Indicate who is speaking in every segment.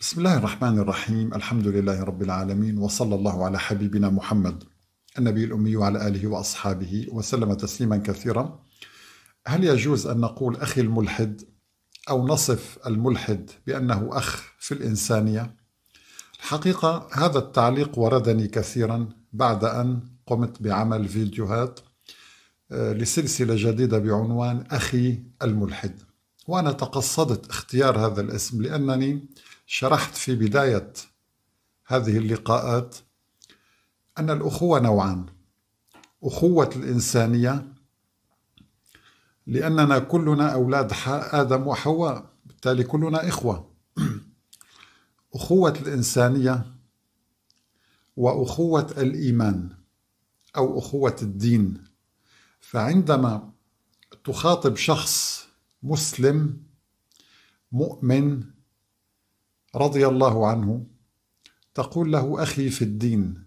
Speaker 1: بسم الله الرحمن الرحيم الحمد لله رب العالمين وصلى الله على حبيبنا محمد النبي الأمي وعلى آله وأصحابه وسلم تسليما كثيرا هل يجوز أن نقول أخي الملحد أو نصف الملحد بأنه أخ في الإنسانية؟ الحقيقة هذا التعليق وردني كثيرا بعد أن قمت بعمل فيديوهات لسلسلة جديدة بعنوان أخي الملحد وأنا تقصدت اختيار هذا الاسم لأنني شرحت في بداية هذه اللقاءات أن الأخوة نوعان أخوة الإنسانية لأننا كلنا أولاد آدم وحواء بالتالي كلنا إخوة أخوة الإنسانية وأخوة الإيمان أو أخوة الدين فعندما تخاطب شخص مسلم مؤمن رضي الله عنه تقول له أخي في الدين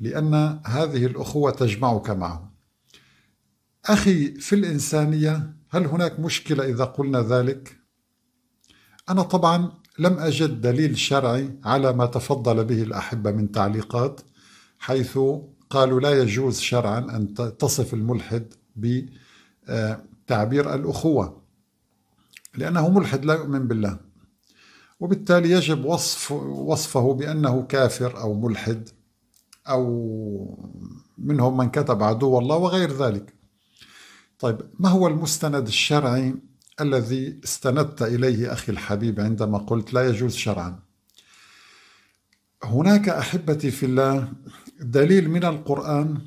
Speaker 1: لأن هذه الأخوة تجمعك معه أخي في الإنسانية هل هناك مشكلة إذا قلنا ذلك؟ أنا طبعا لم أجد دليل شرعي على ما تفضل به الأحبة من تعليقات حيث قالوا لا يجوز شرعا أن تصف الملحد بتعبير آه، الأخوة لأنه ملحد لا يؤمن بالله وبالتالي يجب وصف وصفه بأنه كافر أو ملحد أو منهم من كتب عدو الله وغير ذلك طيب ما هو المستند الشرعي الذي استندت إليه أخي الحبيب عندما قلت لا يجوز شرعا هناك أحبتي في الله دليل من القرآن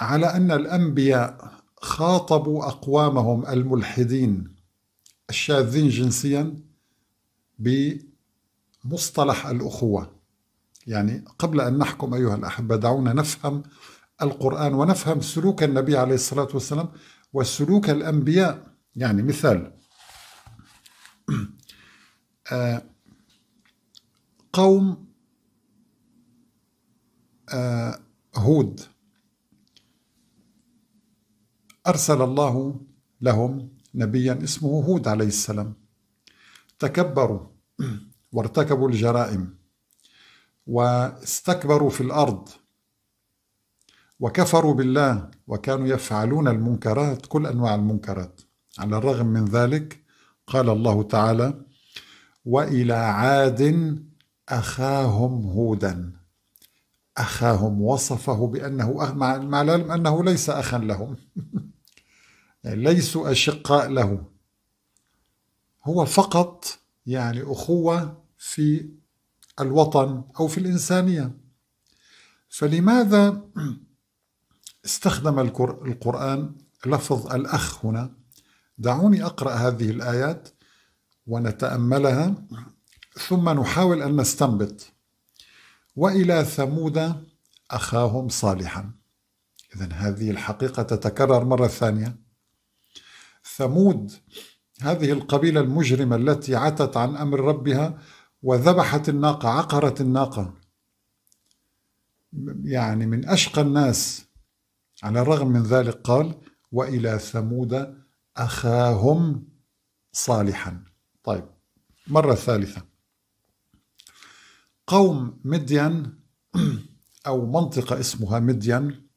Speaker 1: على أن الأنبياء خاطبوا أقوامهم الملحدين الشاذين جنسيا ب مصطلح الأخوة يعني قبل أن نحكم أيها الأحبة دعونا نفهم القرآن ونفهم سلوك النبي عليه الصلاة والسلام وسلوك الأنبياء يعني مثال آه، قوم آه، هود أرسل الله لهم نبيا اسمه هود عليه السلام تكبروا وارتكبوا الجرائم واستكبروا في الارض وكفروا بالله وكانوا يفعلون المنكرات كل انواع المنكرات على الرغم من ذلك قال الله تعالى والى عاد اخاهم هودا اخاهم وصفه بانه مع العلم انه ليس اخا لهم ليسوا اشقاء له هو فقط يعني أخوة في الوطن أو في الإنسانية فلماذا استخدم القرآن لفظ الأخ هنا دعوني أقرأ هذه الآيات ونتأملها ثم نحاول أن نستنبط وإلى ثمود أخاهم صالحا إذا هذه الحقيقة تتكرر مرة ثانية ثمود هذه القبيلة المجرمة التي عتت عن أمر ربها وذبحت الناقة عقرت الناقة يعني من أشقى الناس على الرغم من ذلك قال وإلى ثمود أخاهم صالحا طيب مرة ثالثة قوم مدين أو منطقة اسمها مدين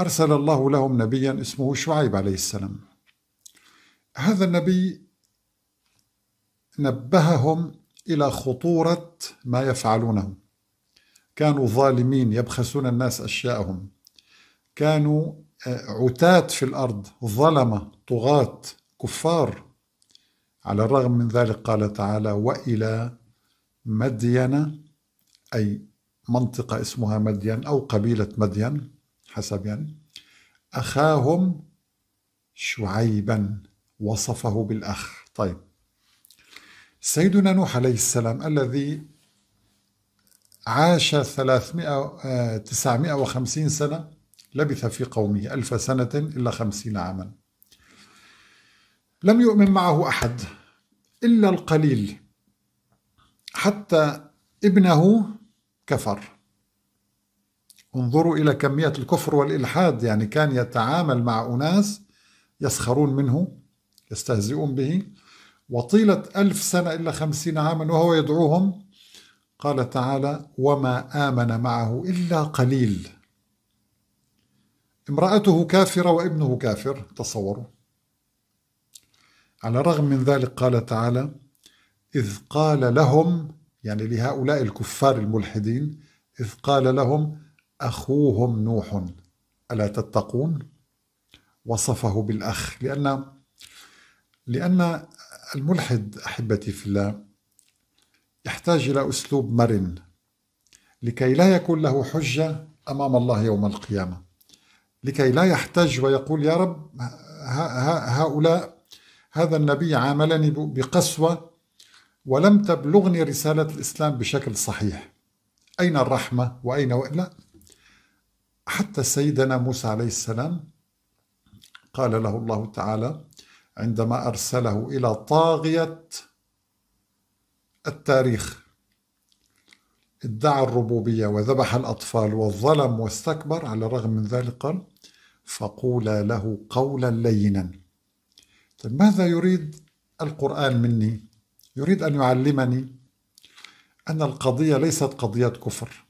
Speaker 1: أرسل الله لهم نبيا اسمه شعيب عليه السلام هذا النبي نبههم الى خطوره ما يفعلونه كانوا ظالمين يبخسون الناس اشياءهم كانوا آه، عتاة في الارض ظلمه طغاة كفار على الرغم من ذلك قال تعالى والى مدين اي منطقه اسمها مدين او قبيله مدين حسب يعني اخاهم شعيبا وصفه بالأخ طيب سيدنا نوح عليه السلام الذي عاش 300 950 سنة لبث في قومه ألف سنة إلا خمسين عاما لم يؤمن معه أحد إلا القليل حتى ابنه كفر انظروا إلى كمية الكفر والإلحاد يعني كان يتعامل مع أناس يسخرون منه يستهزئون به وطيلة ألف سنة إلا خمسين عاما وهو يدعوهم قال تعالى وما آمن معه إلا قليل امرأته كافرة وابنه كافر تصوروا على الرغم من ذلك قال تعالى إذ قال لهم يعني لهؤلاء الكفار الملحدين إذ قال لهم أخوهم نوح ألا تتقون وصفه بالأخ لأن لأن الملحد أحبتي في الله يحتاج إلى أسلوب مرن لكي لا يكون له حجة أمام الله يوم القيامة لكي لا يحتج ويقول يا رب هؤلاء هذا النبي عاملني بقسوة ولم تبلغني رسالة الإسلام بشكل صحيح أين الرحمة وأين لا حتى سيدنا موسى عليه السلام قال له الله تعالى عندما أرسله إلى طاغية التاريخ ادعى الربوبية وذبح الأطفال والظلم واستكبر على الرغم من ذلك قال فقولا له قولا لينا طيب ماذا يريد القرآن مني؟ يريد أن يعلمني أن القضية ليست قضية كفر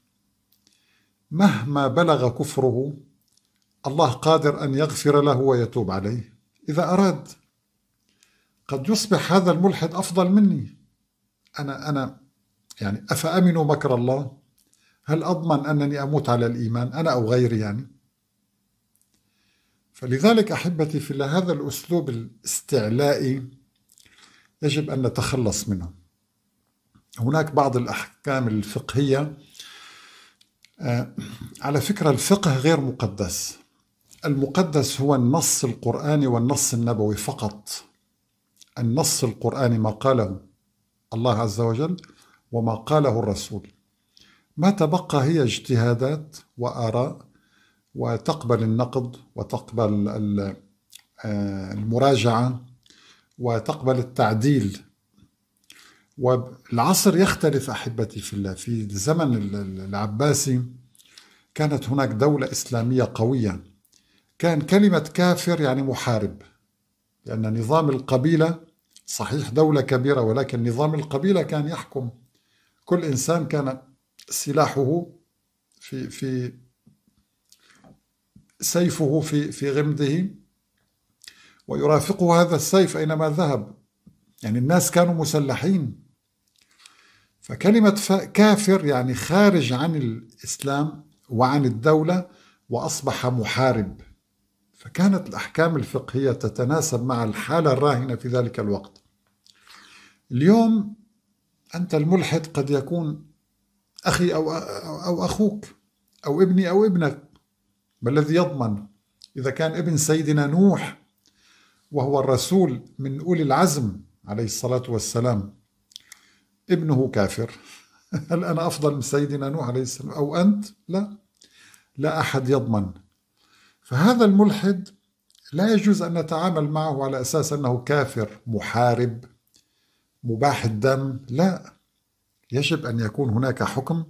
Speaker 1: مهما بلغ كفره الله قادر أن يغفر له ويتوب عليه إذا أراد قد يصبح هذا الملحد أفضل مني أنا أنا يعني أفأمن مكر الله هل أضمن أنني أموت على الإيمان أنا أو غيري يعني فلذلك أحبتي في الله هذا الأسلوب الاستعلائي يجب أن نتخلص منه هناك بعض الأحكام الفقهية آه، على فكرة الفقه غير مقدس المقدس هو النص القرآني والنص النبوي فقط النص القرآني ما قاله الله عز وجل وما قاله الرسول ما تبقى هي اجتهادات وآراء وتقبل النقد وتقبل آه، المراجعة وتقبل التعديل والعصر يختلف أحبتي في الله في الزمن العباسي كانت هناك دولة إسلامية قوية كان كلمة كافر يعني محارب لأن نظام القبيلة صحيح دولة كبيرة ولكن نظام القبيلة كان يحكم كل إنسان كان سلاحه في في سيفه في في غمده ويرافقه هذا السيف أينما ذهب يعني الناس كانوا مسلحين فكلمة كافر يعني خارج عن الإسلام وعن الدولة وأصبح محارب فكانت الأحكام الفقهية تتناسب مع الحالة الراهنة في ذلك الوقت اليوم أنت الملحد قد يكون أخي أو أخوك أو ابني أو ابنك ما الذي يضمن إذا كان ابن سيدنا نوح وهو الرسول من أولي العزم عليه الصلاة والسلام ابنه كافر هل أنا أفضل من سيدنا نوح عليه السلام أو أنت؟ لا لا أحد يضمن فهذا الملحد لا يجوز أن نتعامل معه على أساس أنه كافر محارب مباح الدم لا يجب أن يكون هناك حكم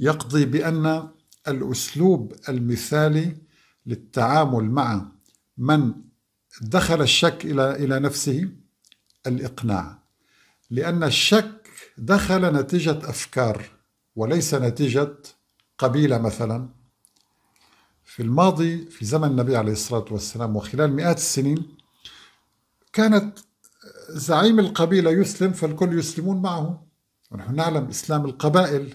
Speaker 1: يقضي بأن الأسلوب المثالي للتعامل مع من دخل الشك إلى إلى نفسه الإقناع لأن الشك دخل نتيجة أفكار وليس نتيجة قبيلة مثلا في الماضي في زمن النبي عليه الصلاة والسلام وخلال مئات السنين كانت زعيم القبيلة يسلم فالكل يسلمون معه ونحن نعلم إسلام القبائل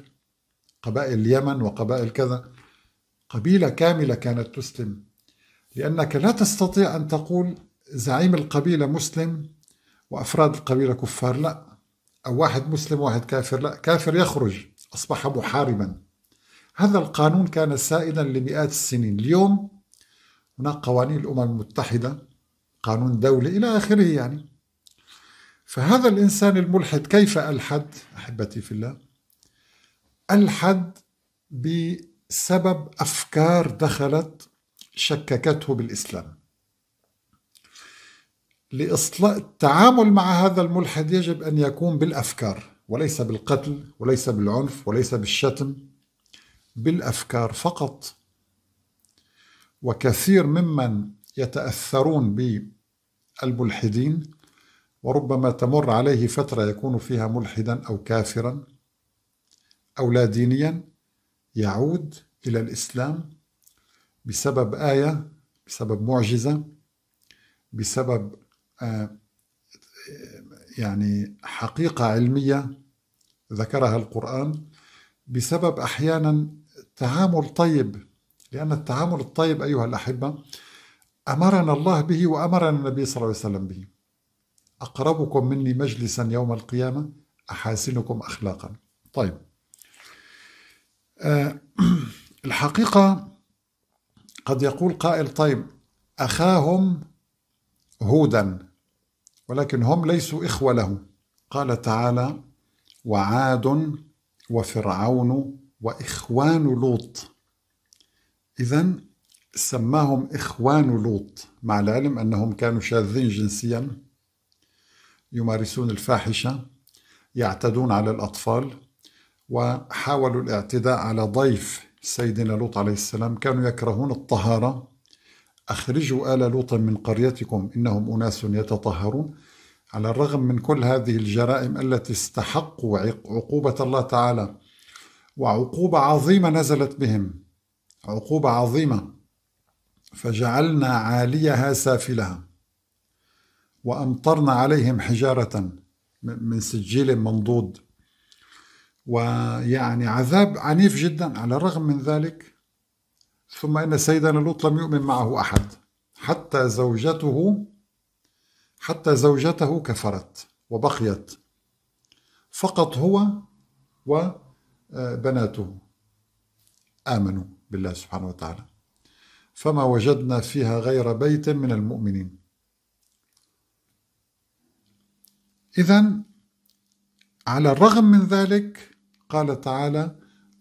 Speaker 1: قبائل اليمن وقبائل كذا قبيلة كاملة كانت تسلم لأنك لا تستطيع أن تقول زعيم القبيلة مسلم وأفراد القبيلة كفار لا أو واحد مسلم واحد كافر لا كافر يخرج أصبح محاربا هذا القانون كان سائدا لمئات السنين اليوم هناك قوانين الأمم المتحدة قانون دولي إلى آخره يعني فهذا الإنسان الملحد كيف ألحد أحبتي في الله ألحد بسبب أفكار دخلت شككته بالإسلام لإصلاح التعامل مع هذا الملحد يجب أن يكون بالأفكار وليس بالقتل وليس بالعنف وليس بالشتم بالأفكار فقط وكثير ممن يتأثرون بالملحدين وربما تمر عليه فترة يكون فيها ملحدا أو كافرا أو لا دينيا يعود إلى الإسلام بسبب آية بسبب معجزة بسبب آه، يعني حقيقة علمية ذكرها القرآن بسبب أحيانا تعامل طيب لأن التعامل الطيب أيها الأحبة أمرنا الله به وأمرنا النبي صلى الله عليه وسلم به أقربكم مني مجلسا يوم القيامة أحاسنكم أخلاقا طيب أه الحقيقة قد يقول قائل طيب أخاهم هودا ولكن هم ليسوا إخوة له قال تعالى وعاد وفرعون وإخوان لوط إذا سماهم إخوان لوط مع العلم أنهم كانوا شاذين جنسيا يمارسون الفاحشة يعتدون على الأطفال وحاولوا الاعتداء على ضيف سيدنا لوط عليه السلام كانوا يكرهون الطهارة أخرجوا آل لوط من قريتكم إنهم أناس يتطهرون على الرغم من كل هذه الجرائم التي استحقوا عقوبة الله تعالى وعقوبة عظيمة نزلت بهم عقوبة عظيمة فجعلنا عاليها سافلها وأمطرنا عليهم حجارة من سجيل منضود ويعني عذاب عنيف جدا على الرغم من ذلك ثم إن سيدنا لوط لم يؤمن معه أحد حتى زوجته حتى زوجته كفرت وبقيت فقط هو وبناته آه، آمنوا بالله سبحانه وتعالى فما وجدنا فيها غير بيت من المؤمنين إذا على الرغم من ذلك قال تعالى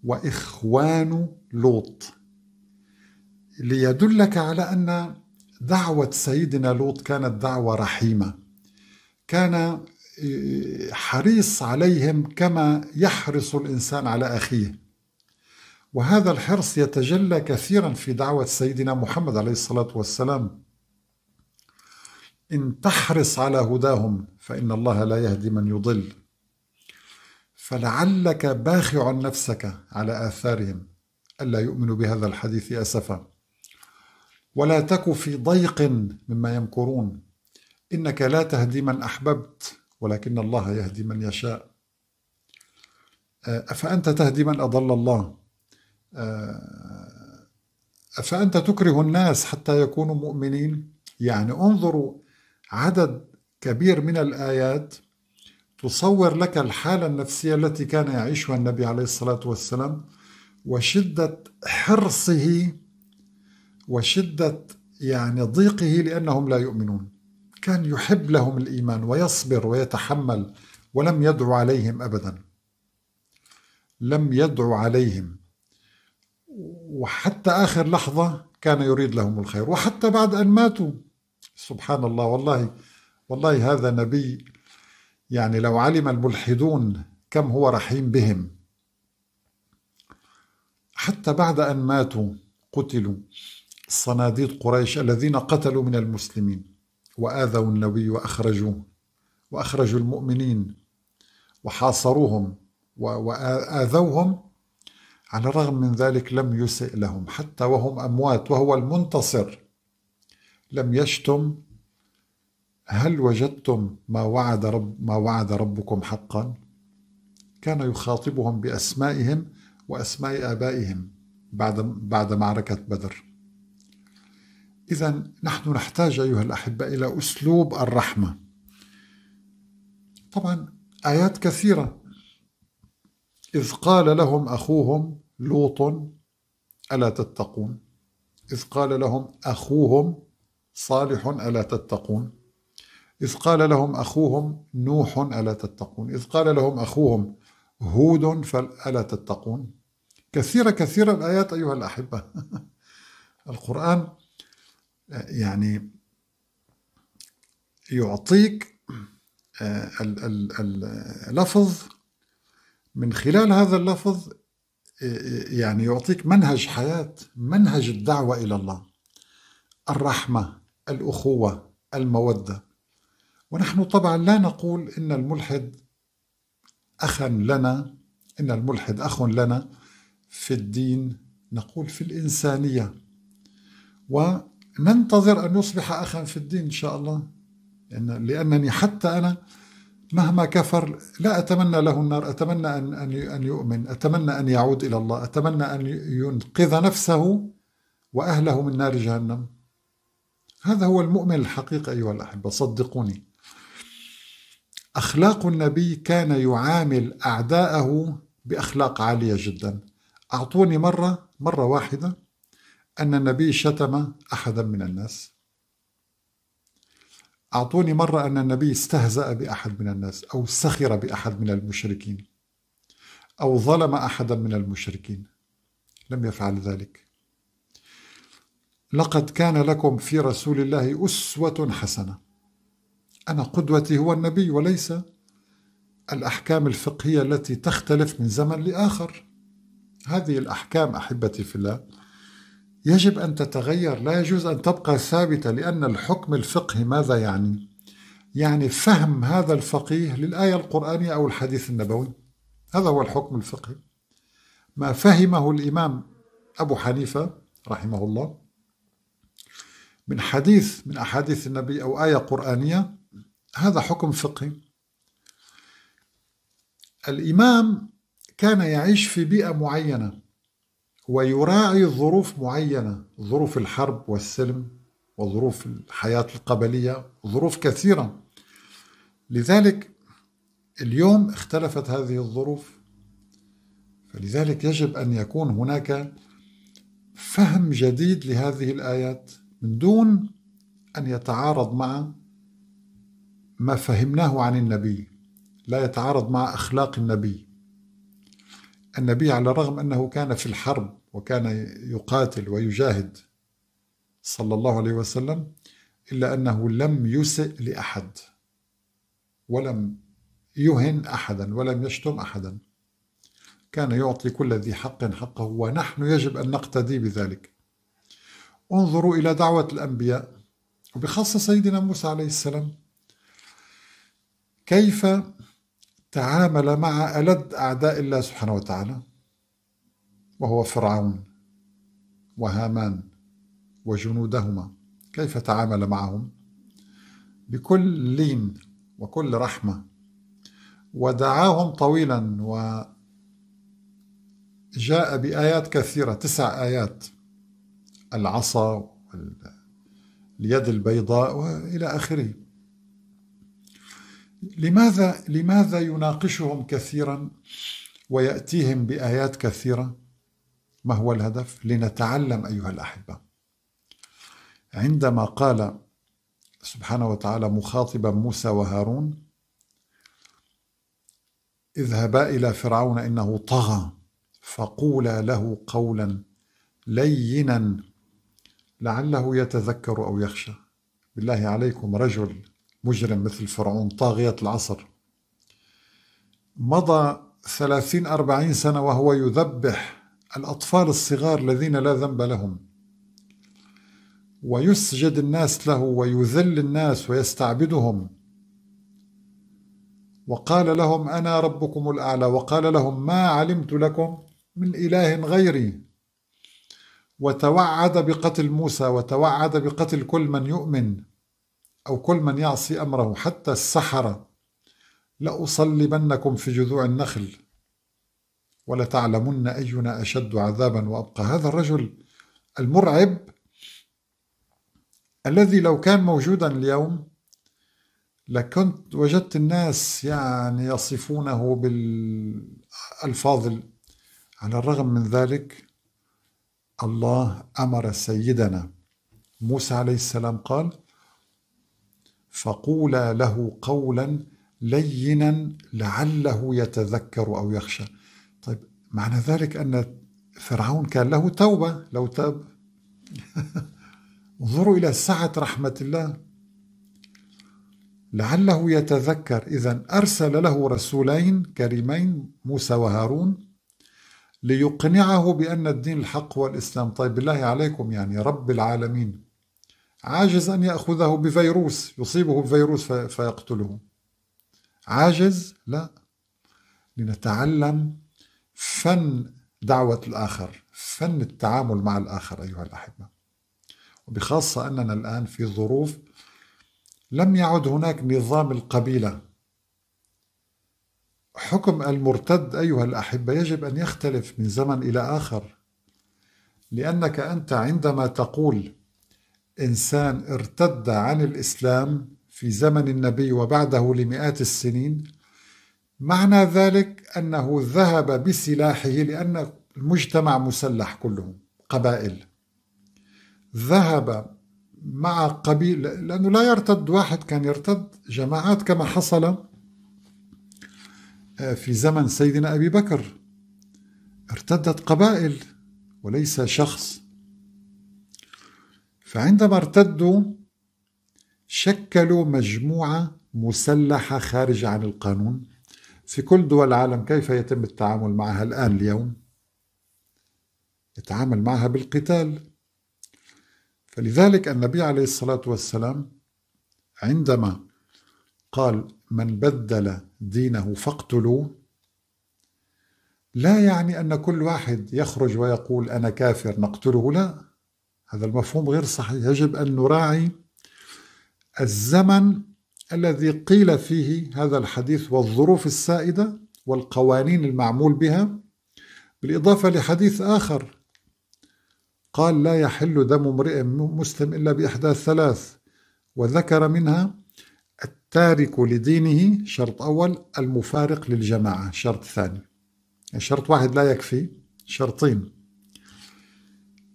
Speaker 1: وإخوان لوط ليدلك على أن دعوة سيدنا لوط كانت دعوة رحيمة كان حريص عليهم كما يحرص الإنسان على أخيه وهذا الحرص يتجلى كثيرا في دعوة سيدنا محمد عليه الصلاة والسلام إن تحرص على هداهم فإن الله لا يهدي من يضل فلعلك باخع نفسك على آثارهم ألا يؤمنوا بهذا الحديث أسفا ولا تك في ضيق مما يمكرون إنك لا تهدي من أحببت ولكن الله يهدي من يشاء أه، أفأنت تهدي من أضل الله أه، أفأنت تكره الناس حتى يكونوا مؤمنين يعني انظروا عدد كبير من الآيات تصور لك الحالة النفسية التي كان يعيشها النبي عليه الصلاة والسلام وشدة حرصه وشدة يعني ضيقه لأنهم لا يؤمنون كان يحب لهم الإيمان ويصبر ويتحمل ولم يدعو عليهم أبدا لم يدعو عليهم وحتى آخر لحظة كان يريد لهم الخير وحتى بعد أن ماتوا سبحان الله والله والله هذا نبي يعني لو علم الملحدون كم هو رحيم بهم حتى بعد أن ماتوا قتلوا صناديد قريش الذين قتلوا من المسلمين وآذوا النبي وأخرجوه وأخرجوا المؤمنين وحاصروهم وآذوهم على الرغم من ذلك لم يسئ لهم حتى وهم أموات وهو المنتصر لم يشتم هل وجدتم ما وعد رب ما وعد ربكم حقا كان يخاطبهم باسمائهم واسماء ابائهم بعد بعد معركه بدر اذا نحن نحتاج ايها الاحبه الى اسلوب الرحمه طبعا ايات كثيره اذ قال لهم اخوهم لوط الا تتقون اذ قال لهم اخوهم صالح ألا تتقون إذ قال لهم أخوهم نوح ألا تتقون إذ قال لهم أخوهم هود فألا تتقون كثيرة كثيرة الآيات أيها الأحبة القرآن يعني يعطيك آه، اللفظ من خلال هذا اللفظ آه، يعني يعطيك منهج حياة منهج الدعوة إلى الله الرحمة الأخوة المودة ونحن طبعا لا نقول إن الملحد أخا لنا إن الملحد أخ لنا في الدين نقول في الإنسانية وننتظر أن يصبح أخا في الدين إن شاء الله لأنني حتى أنا مهما كفر لا أتمنى له النار أتمنى أن أن يؤمن أتمنى أن يعود إلى الله أتمنى أن ينقذ نفسه وأهله من نار جهنم هذا هو المؤمن الحقيقي أيها الأحبة صدقوني أخلاق النبي كان يعامل أعداءه بأخلاق عالية جدا أعطوني مرة مرة واحدة أن النبي شتم أحدا من الناس أعطوني مرة أن النبي استهزأ بأحد من الناس أو سخر بأحد من المشركين أو ظلم أحدا من المشركين لم يفعل ذلك لقد كان لكم في رسول الله أسوة حسنة أنا قدوتي هو النبي وليس الأحكام الفقهية التي تختلف من زمن لآخر هذه الأحكام أحبتي في الله يجب أن تتغير لا يجوز أن تبقى ثابتة لأن الحكم الفقهي ماذا يعني؟ يعني فهم هذا الفقيه للآية القرآنية أو الحديث النبوي هذا هو الحكم الفقهي ما فهمه الإمام أبو حنيفة رحمه الله من حديث من أحاديث النبي أو آية قرآنية هذا حكم فقهي الإمام كان يعيش في بيئة معينة ويراعي ظروف معينة ظروف الحرب والسلم وظروف الحياة القبلية ظروف كثيرة لذلك اليوم اختلفت هذه الظروف فلذلك يجب أن يكون هناك فهم جديد لهذه الآيات من دون أن يتعارض مع ما فهمناه عن النبي لا يتعارض مع أخلاق النبي النبي على الرغم أنه كان في الحرب وكان يقاتل ويجاهد صلى الله عليه وسلم إلا أنه لم يسئ لأحد ولم يهن أحدا ولم يشتم أحدا كان يعطي كل ذي حق حقه ونحن يجب أن نقتدي بذلك انظروا إلى دعوة الأنبياء وبخاصة سيدنا موسى عليه السلام كيف تعامل مع ألد أعداء الله سبحانه وتعالى وهو فرعون وهامان وجنودهما كيف تعامل معهم بكل لين وكل رحمة ودعاهم طويلا وجاء بآيات كثيرة تسع آيات العصا اليد البيضاء والى اخره لماذا لماذا يناقشهم كثيرا وياتيهم بايات كثيره ما هو الهدف لنتعلم ايها الاحبه عندما قال سبحانه وتعالى مخاطبا موسى وهارون اذهبا الى فرعون انه طغى فقولا له قولا لينا لعله يتذكر أو يخشى بالله عليكم رجل مجرم مثل فرعون طاغية العصر مضى ثلاثين أربعين سنة وهو يذبح الأطفال الصغار الذين لا ذنب لهم ويسجد الناس له ويذل الناس ويستعبدهم وقال لهم أنا ربكم الأعلى وقال لهم ما علمت لكم من إله غيري وتوعد بقتل موسى وتوعد بقتل كل من يؤمن أو كل من يعصي أمره حتى السحرة لأصلبنكم في جذوع النخل ولتعلمن أينا أشد عذابا وأبقى هذا الرجل المرعب الذي لو كان موجودا اليوم لكنت وجدت الناس يعني يصفونه بالألفاظ على الرغم من ذلك الله امر سيدنا موسى عليه السلام قال فقولا له قولا لينا لعله يتذكر او يخشى طيب معنى ذلك ان فرعون كان له توبه لو تاب انظروا الى سعه رحمه الله لعله يتذكر اذا ارسل له رسولين كريمين موسى وهارون ليقنعه بأن الدين الحق هو الإسلام طيب بالله عليكم يعني رب العالمين عاجز أن يأخذه بفيروس يصيبه بفيروس فيقتله عاجز لا لنتعلم فن دعوة الآخر فن التعامل مع الآخر أيها الأحبة وبخاصة أننا الآن في ظروف لم يعد هناك نظام القبيلة حكم المرتد أيها الأحبة يجب أن يختلف من زمن إلى آخر لأنك أنت عندما تقول إنسان ارتد عن الإسلام في زمن النبي وبعده لمئات السنين معنى ذلك أنه ذهب بسلاحه لأن المجتمع مسلح كلهم قبائل ذهب مع قبيل لأنه لا يرتد واحد كان يرتد جماعات كما حصل آه، في زمن سيدنا أبي بكر ارتدت قبائل وليس شخص فعندما ارتدوا شكلوا مجموعة مسلحة خارجة عن القانون في كل دول العالم كيف يتم التعامل معها الآن اليوم يتعامل معها بالقتال فلذلك النبي عليه الصلاة والسلام عندما قال من بدل دينه فاقتلوه لا يعني أن كل واحد يخرج ويقول أنا كافر نقتله لا هذا المفهوم غير صحيح يجب أن نراعي الزمن الذي قيل فيه هذا الحديث والظروف السائدة والقوانين المعمول بها بالإضافة لحديث آخر قال لا يحل دم امرئ مسلم إلا بإحدى الثلاث وذكر منها تارك لدينه شرط أول المفارق للجماعة شرط ثاني يعني شرط واحد لا يكفي شرطين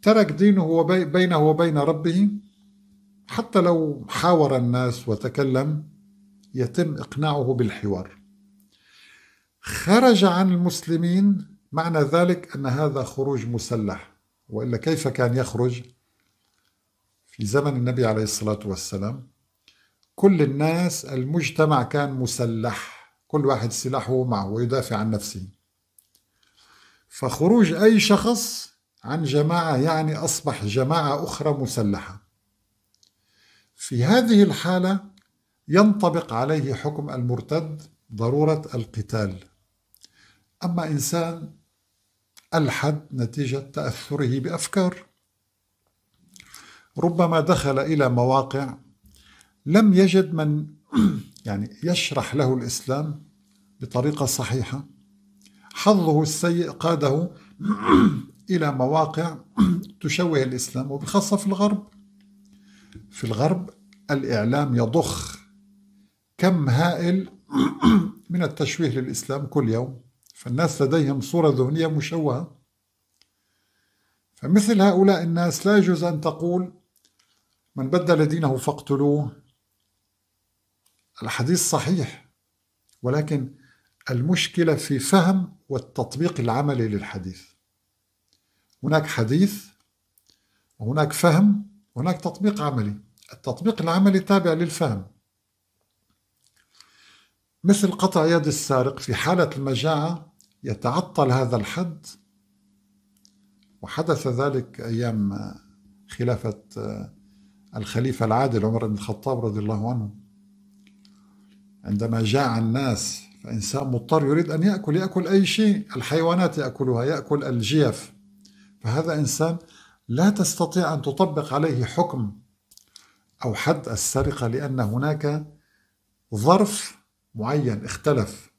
Speaker 1: ترك دينه بينه وبين ربه حتى لو حاور الناس وتكلم يتم إقناعه بالحوار خرج عن المسلمين معنى ذلك أن هذا خروج مسلح وإلا كيف كان يخرج في زمن النبي عليه الصلاة والسلام كل الناس المجتمع كان مسلح كل واحد سلاحه معه ويدافع عن نفسه فخروج أي شخص عن جماعة يعني أصبح جماعة أخرى مسلحة في هذه الحالة ينطبق عليه حكم المرتد ضرورة القتال أما إنسان ألحد نتيجة تأثره بأفكار ربما دخل إلى مواقع لم يجد من يعني يشرح له الإسلام بطريقة صحيحة حظه السيء قاده إلى مواقع تشوه الإسلام وبخاصة في الغرب في الغرب الإعلام يضخ كم هائل من التشويه للإسلام كل يوم فالناس لديهم صورة ذهنية مشوهة فمثل هؤلاء الناس لا يجوز أن تقول من بدل دينه فاقتلوه الحديث صحيح ولكن المشكلة في فهم والتطبيق العملي للحديث هناك حديث وهناك فهم وهناك تطبيق عملي التطبيق العملي تابع للفهم مثل قطع يد السارق في حالة المجاعة يتعطل هذا الحد وحدث ذلك أيام خلافة آه، الخليفة العادل عمر بن الخطاب رضي الله عنه عندما جاع الناس فإنسان مضطر يريد أن يأكل يأكل أي شيء الحيوانات يأكلها يأكل الجيف فهذا إنسان لا تستطيع أن تطبق عليه حكم أو حد السرقة لأن هناك ظرف معين اختلف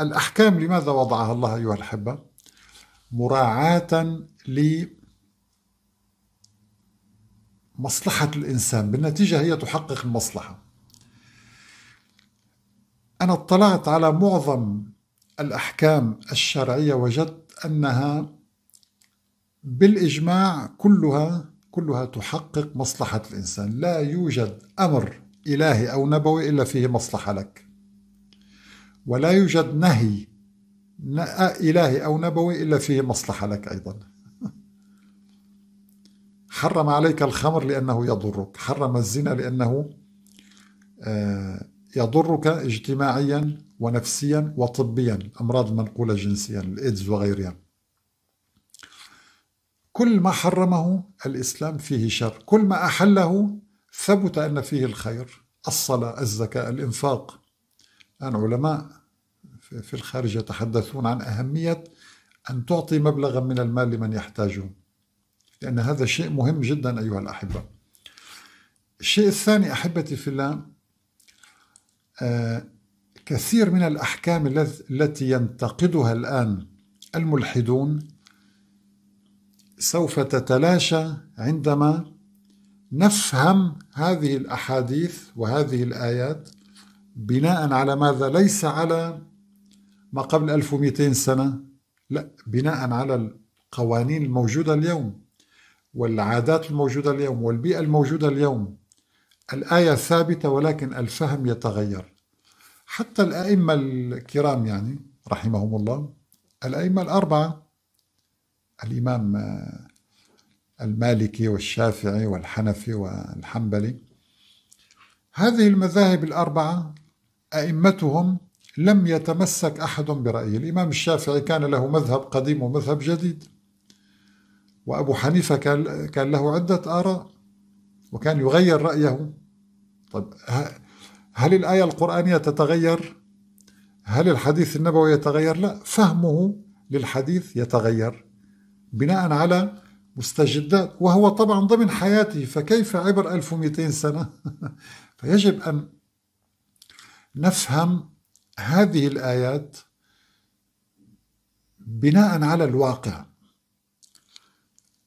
Speaker 1: الأحكام لماذا وضعها الله أيها الأحبة؟ مراعاة لمصلحة الإنسان بالنتيجة هي تحقق المصلحة أنا اطلعت على معظم الأحكام الشرعية وجدت أنها بالإجماع كلها كلها تحقق مصلحة الإنسان لا يوجد أمر إلهي أو نبوي إلا فيه مصلحة لك ولا يوجد نهي إلهي أو نبوي إلا فيه مصلحة لك أيضا حرم عليك الخمر لأنه يضرك حرم الزنا لأنه آه يضرك اجتماعيا ونفسيا وطبيا الأمراض المنقولة جنسيا الإيدز وغيرها كل ما حرمه الإسلام فيه شر كل ما أحله ثبت أن فيه الخير الصلاة الزكاة الإنفاق الآن علماء في الخارج يتحدثون عن أهمية أن تعطي مبلغا من المال لمن يحتاجه لأن هذا شيء مهم جدا أيها الأحبة الشيء الثاني أحبتي في الله آه، كثير من الأحكام التي ينتقدها الآن الملحدون سوف تتلاشى عندما نفهم هذه الأحاديث وهذه الآيات بناء على ماذا؟ ليس على ما قبل 1200 سنة لا بناء على القوانين الموجودة اليوم والعادات الموجودة اليوم والبيئة الموجودة اليوم الآية ثابتة ولكن الفهم يتغير حتى الأئمة الكرام يعني رحمهم الله الأئمة الأربعة الإمام آه، المالكي والشافعي والحنفي والحنبلي هذه المذاهب الأربعة أئمتهم لم يتمسك أحد برأيه الإمام الشافعي كان له مذهب قديم ومذهب جديد وأبو حنيفة كان له عدة آراء وكان يغير رأيه طب هل الآية القرآنية تتغير؟ هل الحديث النبوي يتغير؟ لا فهمه للحديث يتغير بناء على مستجدات وهو طبعا ضمن حياته فكيف عبر 1200 سنة؟ فيجب أن نفهم هذه الآيات بناء على الواقع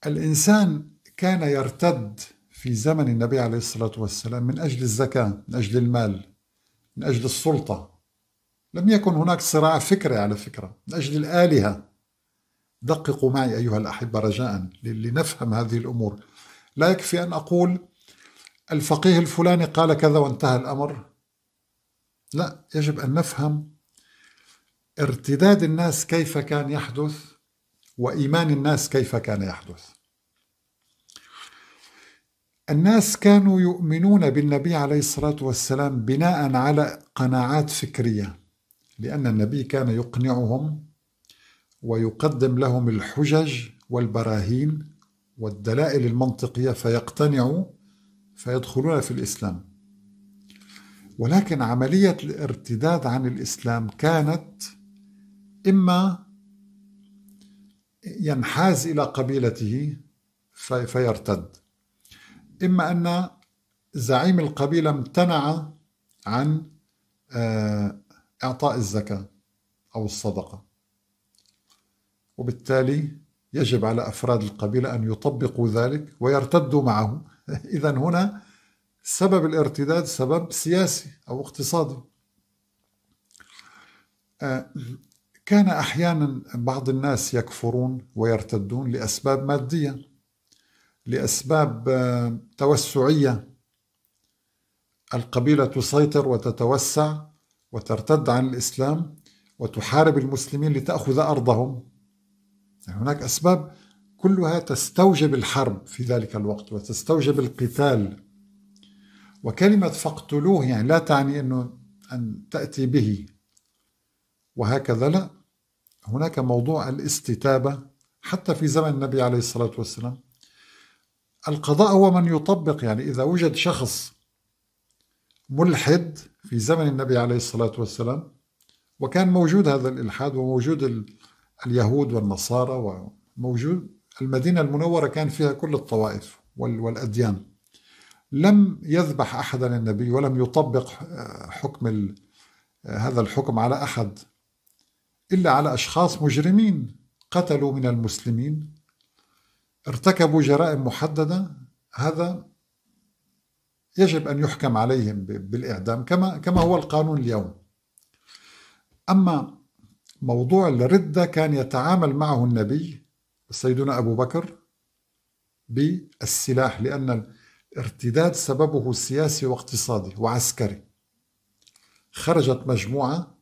Speaker 1: الإنسان كان يرتد في زمن النبي عليه الصلاة والسلام من أجل الزكاة من أجل المال من أجل السلطة لم يكن هناك صراع فكري على فكرة من أجل الآلهة دققوا معي أيها الأحبة رجاء لنفهم هذه الأمور لا يكفي أن أقول الفقيه الفلاني قال كذا وانتهى الأمر لا يجب أن نفهم ارتداد الناس كيف كان يحدث وإيمان الناس كيف كان يحدث الناس كانوا يؤمنون بالنبي عليه الصلاة والسلام بناء على قناعات فكرية لأن النبي كان يقنعهم ويقدم لهم الحجج والبراهين والدلائل المنطقية فيقتنعوا فيدخلون في الإسلام ولكن عملية الارتداد عن الإسلام كانت إما ينحاز إلى قبيلته فيرتد إما أن زعيم القبيلة امتنع عن آه، إعطاء الزكاة أو الصدقة وبالتالي يجب على أفراد القبيلة أن يطبقوا ذلك ويرتدوا معه إذا هنا سبب الارتداد سبب سياسي أو اقتصادي آه، كان أحيانا بعض الناس يكفرون ويرتدون لأسباب مادية لأسباب آه، توسعية القبيلة تسيطر وتتوسع وترتد عن الإسلام وتحارب المسلمين لتأخذ أرضهم يعني هناك أسباب كلها تستوجب الحرب في ذلك الوقت وتستوجب القتال وكلمة فاقتلوه يعني لا تعني أنه أن تأتي به وهكذا لا هناك موضوع الاستتابة حتى في زمن النبي عليه الصلاة والسلام القضاء هو من يطبق يعني إذا وجد شخص ملحد في زمن النبي عليه الصلاة والسلام وكان موجود هذا الإلحاد وموجود اليهود والنصارى وموجود المدينة المنورة كان فيها كل الطوائف والأديان لم يذبح أحدا النبي ولم يطبق آه، حكم آه، هذا الحكم على أحد إلا على أشخاص مجرمين قتلوا من المسلمين ارتكبوا جرائم محددة هذا يجب أن يحكم عليهم بالإعدام كما كما هو القانون اليوم أما موضوع الردة كان يتعامل معه النبي سيدنا أبو بكر بالسلاح لأن الارتداد سببه سياسي واقتصادي وعسكري خرجت مجموعة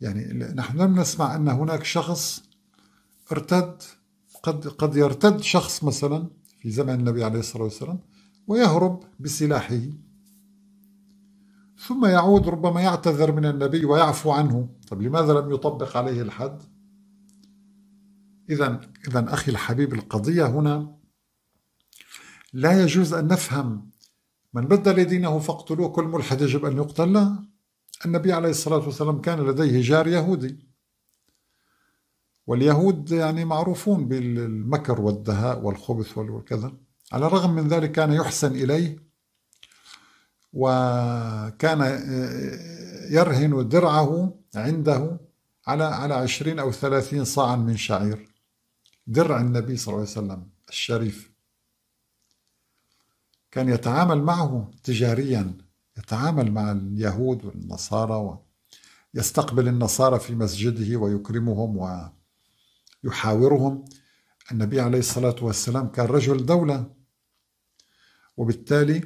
Speaker 1: يعني نحن لم نسمع أن هناك شخص ارتد قد قد يرتد شخص مثلا في زمن النبي عليه الصلاة والسلام ويهرب بسلاحه ثم يعود ربما يعتذر من النبي ويعفو عنه طب لماذا لم يطبق عليه الحد إذا إذا أخي الحبيب القضية هنا لا يجوز أن نفهم من بدل دينه فاقتلوه كل ملحد يجب أن يقتل لا النبي عليه الصلاة والسلام كان لديه جار يهودي واليهود يعني معروفون بالمكر والدهاء والخبث وكذا على الرغم من ذلك كان يحسن إليه وكان آه، يرهن درعه عنده على على 20 أو 30 صاعا من شعير درع النبي صلى الله عليه وسلم الشريف كان يتعامل معه تجاريا يتعامل مع اليهود والنصارى يستقبل النصارى في مسجده ويكرمهم و يحاورهم النبي عليه الصلاة والسلام كان رجل دولة وبالتالي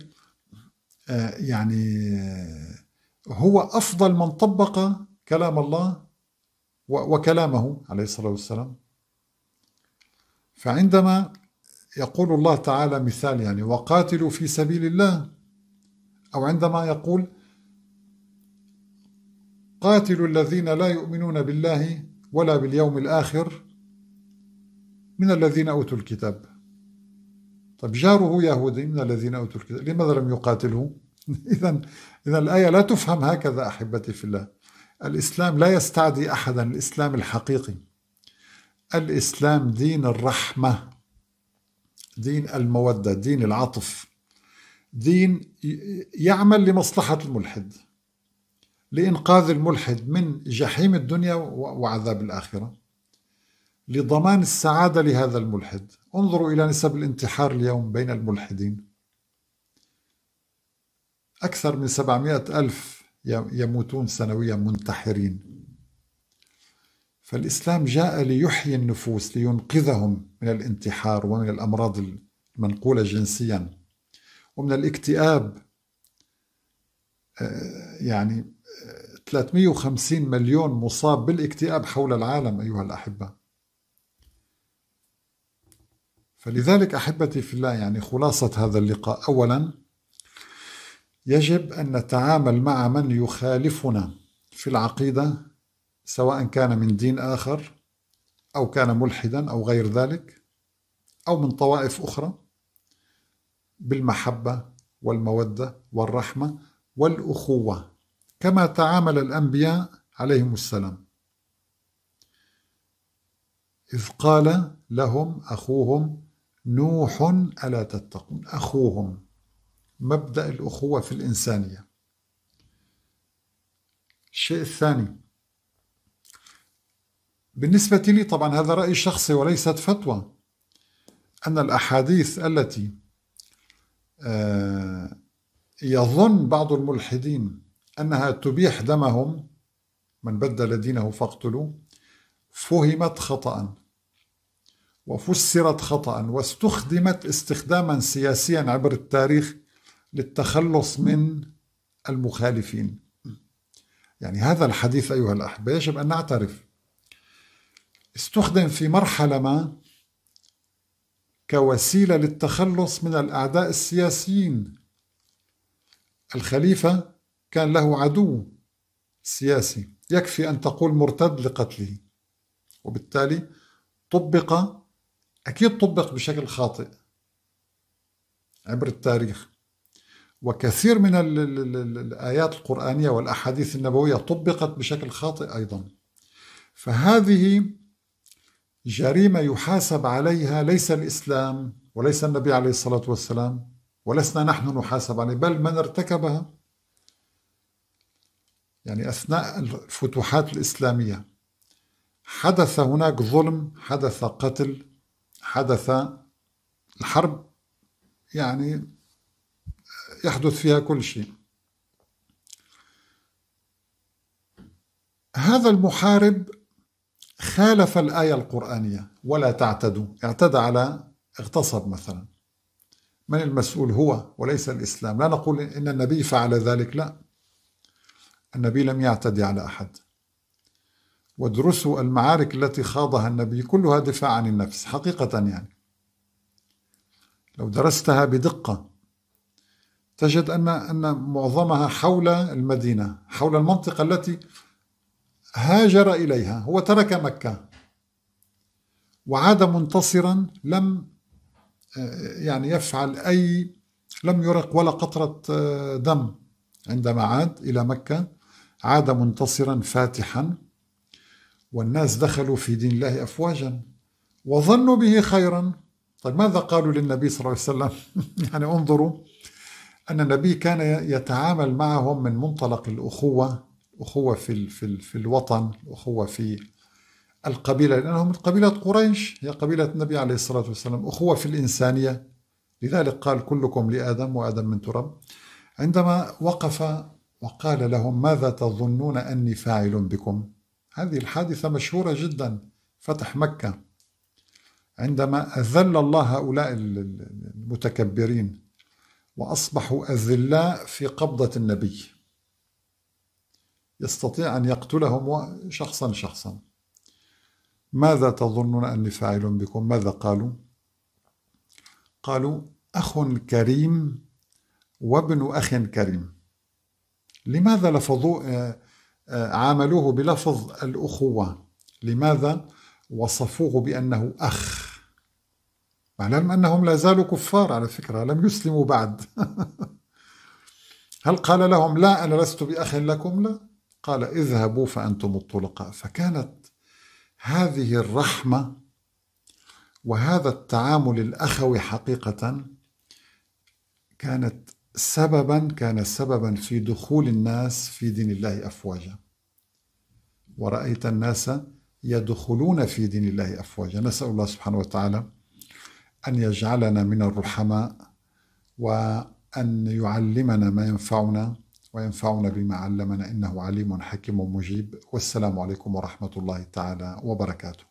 Speaker 1: آه، يعني آه، هو أفضل من طبق كلام الله وكلامه عليه الصلاة والسلام فعندما يقول الله تعالى مثال يعني وقاتلوا في سبيل الله أو عندما يقول قاتلوا الذين لا يؤمنون بالله ولا باليوم الآخر من الذين أوتوا الكتاب طب جاره يهودي من الذين أوتوا الكتاب لماذا لم يقاتله إذا إذا الآية لا تفهم هكذا أحبتي في الله الإسلام لا يستعدي أحدا الإسلام الحقيقي الإسلام دين الرحمة دين المودة دين العطف دين يعمل لمصلحة الملحد لإنقاذ الملحد من جحيم الدنيا وعذاب الآخرة لضمان السعادة لهذا الملحد انظروا إلى نسب الانتحار اليوم بين الملحدين أكثر من 700 ألف يموتون سنويا منتحرين فالإسلام جاء ليحيي النفوس لينقذهم من الانتحار ومن الأمراض المنقولة جنسيا ومن الاكتئاب آه، يعني 350 آه، مليون مصاب بالاكتئاب حول العالم أيها الأحبة فلذلك أحبتي في الله يعني خلاصة هذا اللقاء أولا يجب أن نتعامل مع من يخالفنا في العقيدة سواء كان من دين آخر أو كان ملحدا أو غير ذلك أو من طوائف أخرى بالمحبة والمودة والرحمة والأخوة كما تعامل الأنبياء عليهم السلام إذ قال لهم أخوهم نوح ألا تتقون أخوهم مبدأ الأخوة في الإنسانية الشيء الثاني بالنسبة لي طبعا هذا رأي شخصي وليست فتوى أن الأحاديث التي آه، يظن بعض الملحدين أنها تبيح دمهم من بدل دينه فاقتلوه فهمت خطأ وفسرت خطأ واستخدمت استخداما سياسيا عبر التاريخ للتخلص من المخالفين يعني هذا الحديث أيها الأحبة يجب أن نعترف استخدم في مرحلة ما كوسيلة للتخلص من الأعداء السياسيين الخليفة كان له عدو سياسي يكفي أن تقول مرتد لقتله وبالتالي طبق أكيد طبق بشكل خاطئ عبر التاريخ وكثير من الآيات القرآنية والأحاديث النبوية طبقت بشكل خاطئ أيضا فهذه جريمة يحاسب عليها ليس الإسلام وليس النبي عليه الصلاة والسلام ولسنا نحن نحاسب عليه بل من ارتكبها يعني أثناء الفتوحات الإسلامية حدث هناك ظلم حدث قتل حدث الحرب يعني يحدث فيها كل شيء هذا المحارب خالف الآية القرآنية ولا تعتدوا اعتدى على اغتصب مثلا من المسؤول هو وليس الإسلام لا نقول إن النبي فعل ذلك لا النبي لم يعتدي على أحد وادرسوا المعارك التي خاضها النبي كلها دفاع عن النفس حقيقة يعني لو درستها بدقة تجد أن أن معظمها حول المدينة حول المنطقة التي هاجر إليها هو ترك مكة وعاد منتصرا لم يعني يفعل أي لم يرق ولا قطرة دم عندما عاد إلى مكة عاد منتصرا فاتحا والناس دخلوا في دين الله أفواجا وظنوا به خيرا طيب ماذا قالوا للنبي صلى الله عليه وسلم يعني انظروا أن النبي كان يتعامل معهم من منطلق الأخوة الأخوة في, في, في الوطن الأخوة في القبيلة لأنهم من قبيلة قريش هي قبيلة النبي عليه الصلاة والسلام أخوة في الإنسانية لذلك قال كلكم لآدم وآدم من تراب عندما وقف وقال لهم ماذا تظنون أني فاعل بكم هذه الحادثة مشهورة جدا فتح مكة عندما أذل الله هؤلاء المتكبرين وأصبحوا أذلاء في قبضة النبي يستطيع أن يقتلهم شخصا شخصا ماذا تظنون أني فاعل بكم ماذا قالوا قالوا أخ كريم وابن أخ كريم لماذا لفظوا آه، عاملوه بلفظ الأخوة لماذا وصفوه بأنه أخ مع العلم أنهم لا زالوا كفار على فكرة لم يسلموا بعد هل قال لهم لا أنا لست بأخ لكم لا قال اذهبوا فأنتم الطلقاء فكانت هذه الرحمة وهذا التعامل الأخوي حقيقة كانت سببا كان سببا في دخول الناس في دين الله افواجا ورأيت الناس يدخلون في دين الله أفواجا نسأل الله سبحانه وتعالى أن يجعلنا من الرحماء وأن يعلمنا ما ينفعنا وينفعنا بما علمنا إنه عليم حكيم مجيب والسلام عليكم ورحمة الله تعالى وبركاته